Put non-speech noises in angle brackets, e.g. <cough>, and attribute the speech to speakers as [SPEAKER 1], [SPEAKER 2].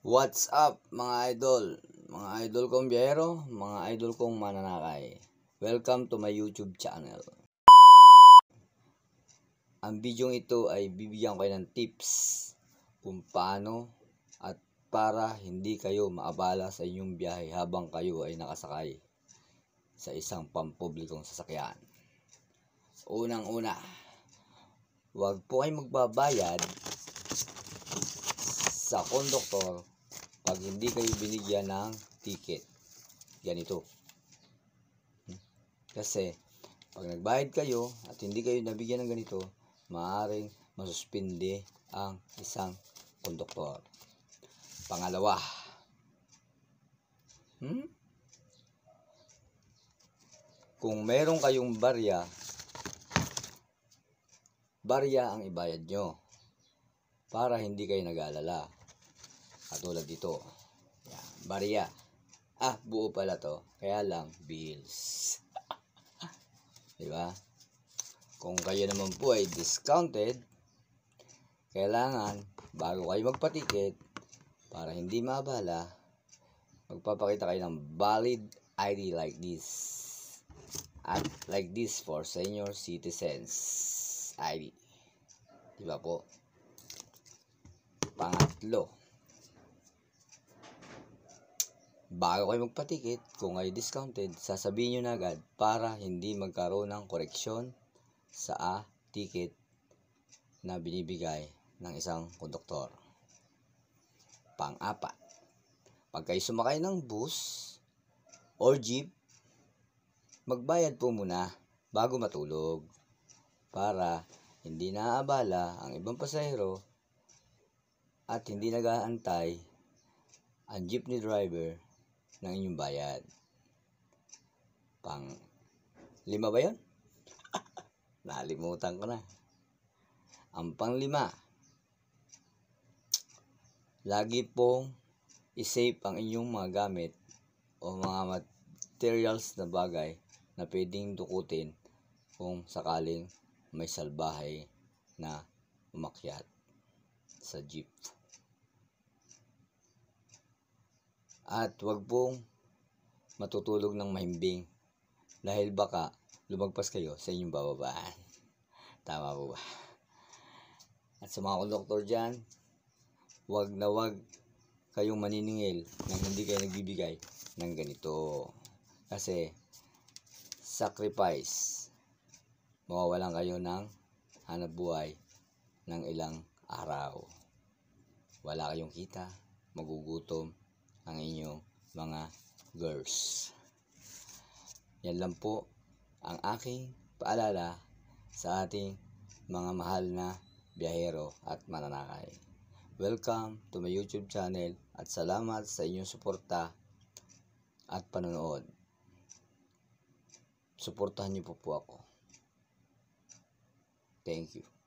[SPEAKER 1] What's up mga idol? Mga idol kong biyero, mga idol kong mananakay. Welcome to my YouTube channel. Ang video ito ay bibigyan ko kayo ng tips kung paano at para hindi kayo maabala sa inyong biyahe habang kayo ay nakasakay sa isang pampublikong sasakyan. Unang-una, huwag po kayo magbabayad sa konduktor pag hindi kayo binigyan ng ticket. Ganito. Kasi, pag nagbayad kayo at hindi kayo nabigyan ng ganito, maaaring masuspindi ang isang konduktor. Pangalawa. Hmm? Kung meron kayong barya, barya ang ibayad nyo para hindi kayo nag alala Katulad dito. Yan. Barya. Ah, buo pala to. Kaya lang, bills. <laughs> Di ba? Kung kayo naman po ay discounted, kailangan, bago kayo magpatikit, para hindi mabala, magpapakita kayo ng valid ID like this. At like this for senior citizens ID. Di ba po? Pangatlo Bago kayo magpatikit, kung ay discounted, sasabihin nyo na agad para hindi magkaroon ng koreksyon sa A ah, ticket na binibigay ng isang konduktor. Pang-apat, pag kayo sumakay ng bus or jeep, magbayad po muna bago matulog para hindi naaabala ang ibang pasahero at hindi nagaantay ang jeepney driver ng inyong bayad. Pang lima ba yun? <laughs> Nalimutan ko na. Ang pang panglima, lagi pong isave ang inyong mga gamit o mga materials na bagay na pwedeng dukutin kung sakaling may salbahay na umakyat sa jeep. At wag pong matutulog ng mahimbing dahil baka lumagpas kayo sa inyong bababaan. <laughs> Tama po ba? At sa mga doktor dyan, wag na wag kayong maniningil nang hindi kayo nagbibigay ng ganito. Kasi sacrifice mawawalan kayo ng hanap buhay ng ilang araw. Wala kayong kita, magugutom, ang inyong mga girls. Yan lang po ang aking paalala sa ating mga mahal na biyahero at mananakay. Welcome to my YouTube channel at salamat sa inyong suporta at panonood. Suportahan niyo po po ako. Thank you.